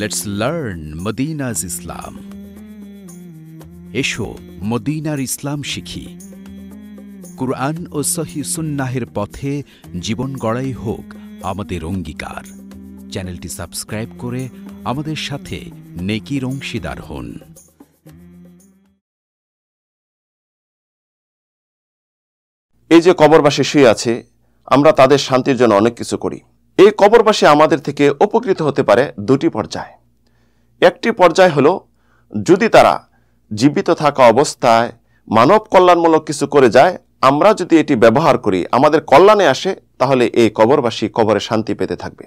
let's learn মদিনাজ ইসলাম এসো মদিনার ইসলাম শিখি কুরআন ও সহি সুন্নাহের পথে জীবন গড়াই হোক আমাদের অঙ্গীকার চ্যানেলটি সাবস্ক্রাইব করে আমাদের সাথে নেকির অংশীদার হন এই যে কবরবাসী শুয়ে আছে আমরা তাদের শান্তির জন্য অনেক কিছু করি এই কবরবাসী আমাদের থেকে উপকৃত হতে পারে দুটি পর্যায় একটি পর্যায় হলো যদি তারা জীবিত থাকা অবস্থায় মানব কল্যাণমূলক কিছু করে যায় আমরা যদি এটি ব্যবহার করি আমাদের কল্যাণে আসে তাহলে এই কবরবাসী কবরে শান্তি পেতে থাকবে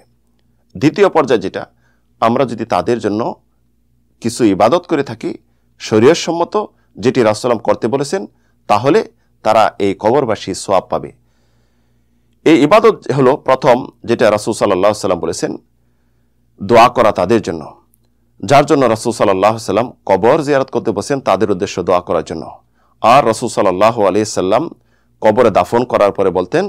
দ্বিতীয় পর্যায় যেটা আমরা যদি তাদের জন্য কিছু ইবাদত করে থাকি শরীরসম্মত যেটি রাসলাম করতে বলেছেন তাহলে তারা এই কবরবাসী সোয়াব পাবে এই ইবাদত হলো প্রথম যেটা রাসুল সাল্লাহ সাল্লাম বলেছেন দোয়া করা তাদের জন্য যার জন্য রাসুল সাল্লাহ সাল্লাম কবর জিয়ারত করতে বসেন তাদের উদ্দেশ্য দোয়া করার জন্য আর রসুল সাল্লাহ আলি সাল্লাম কবরে দাফন করার পরে বলতেন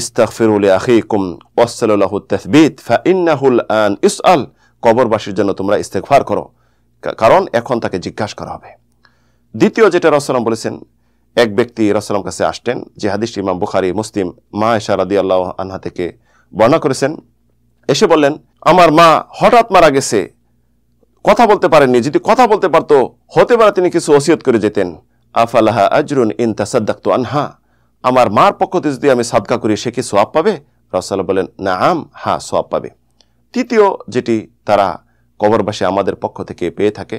ইস্তাকফিরুল আহিকুম ওয়াসাল্লাহ তসবিদ ফাইন্নাহুল আন ইসআল কবরবাসীর জন্য তোমরা ইস্তেকফার করো কারণ এখন তাকে জিজ্ঞাসা করা হবে দ্বিতীয় যেটা রসলাম বলেছেন এক ব্যক্তি রাসালাম কাছে আসতেন যে হাদিস ইমাম বুখারি মুসলিম মা এসা রাদি আল্লাহ আনহা থেকে বর্ণনা করেছেন এসে বললেন আমার মা হঠাৎ মারা গেছে কথা বলতে পারেননি যদি কথা বলতে পারতো হতে পারে তিনি কিছু ওসিয়ত করে যেতেন আফালাহা আজরুন ইন তাসাদ্দাক্ত আনহা আমার মার পক্ষতে যদি আমি সাদকা করি সে কি সোয়াব পাবে রসাল বলেন না আম হা হ্যাঁ, সোয়াব পাবে তৃতীয় যেটি তারা কবরবাসী আমাদের পক্ষ থেকে পেয়ে থাকে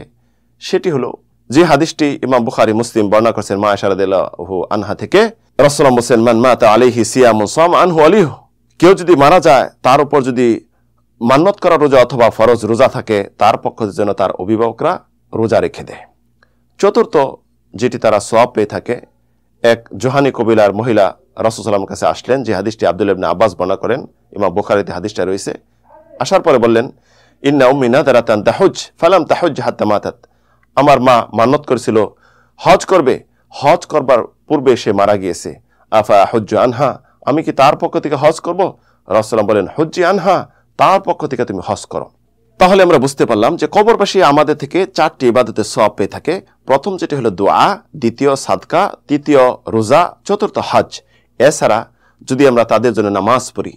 সেটি হলো যে হাদিসটি ইমাম বুখারি মুসলিম বর্ণনা করছেন মা আশারাদহু আনহা থেকে রসলাম হোসেন মান মাতা আলিহি সিয়াম সাম আনহু আলিহ কেউ যদি মারা যায় তার উপর যদি মান্নত করা রোজা অথবা ফরজ রোজা থাকে তার পক্ষ যেন তার অভিভাবকরা রোজা রেখে দেয় চতুর্থ যেটি তারা সব পেয়ে থাকে এক জোহানি কবিলার মহিলা রসুসাল্লামের কাছে আসলেন যে হাদিসটি আব্দুল ইবনে আব্বাস বর্ণনা করেন ইমাম বোখারিতে হাদিসটা রয়েছে আসার পরে বললেন ইন্না উম্মিনা তারা তান তাহুজ ফালাম তাহুজ হাত্তা মাতাত আমার মা মান্নত করেছিল হজ করবে হজ করবার পূর্বে সে মারা গিয়েছে আফা হজ্জ আনহা আমি কি তার পক্ষ থেকে হজ করব রসলাম বলেন হজ্জি আনহা তার পক্ষ থেকে তুমি হজ করো তাহলে আমরা বুঝতে পারলাম যে কবরবাসী আমাদের থেকে চারটি ইবাদতের সব পেয়ে থাকে প্রথম যেটি হলো দোয়া দ্বিতীয় সাদকা তৃতীয় রোজা চতুর্থ হজ এছাড়া যদি আমরা তাদের জন্য নামাজ পড়ি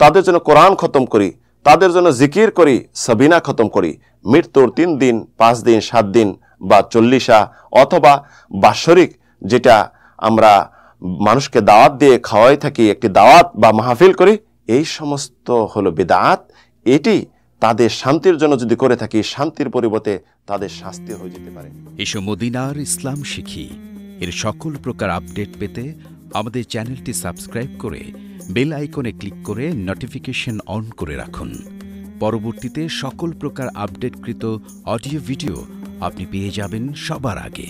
তাদের জন্য কোরআন খতম করি তাদের জন্য জিকির করি সাবিনা খতম করি মৃত্যুর তিন দিন পাঁচ দিন সাত দিন বা চল্লিশা অথবা বাৎসরিক যেটা আমরা মানুষকে দাওয়াত দিয়ে খাওয়াই থাকি একটি দাওয়াত বা মাহফিল করি এই সমস্ত হলো বেদাত এটি তাদের শান্তির জন্য যদি করে থাকি শান্তির পরিবর্তে তাদের শাস্তি হয়ে যেতে পারে এসব মদিনার ইসলাম শিখি এর সকল প্রকার আপডেট পেতে আমাদের চ্যানেলটি সাবস্ক্রাইব করে বেল আইকনে ক্লিক করে নোটিফিকেশন অন করে রাখুন পরবর্তীতে সকল প্রকার আপডেটকৃত অডিও ভিডিও আপনি পেয়ে যাবেন সবার আগে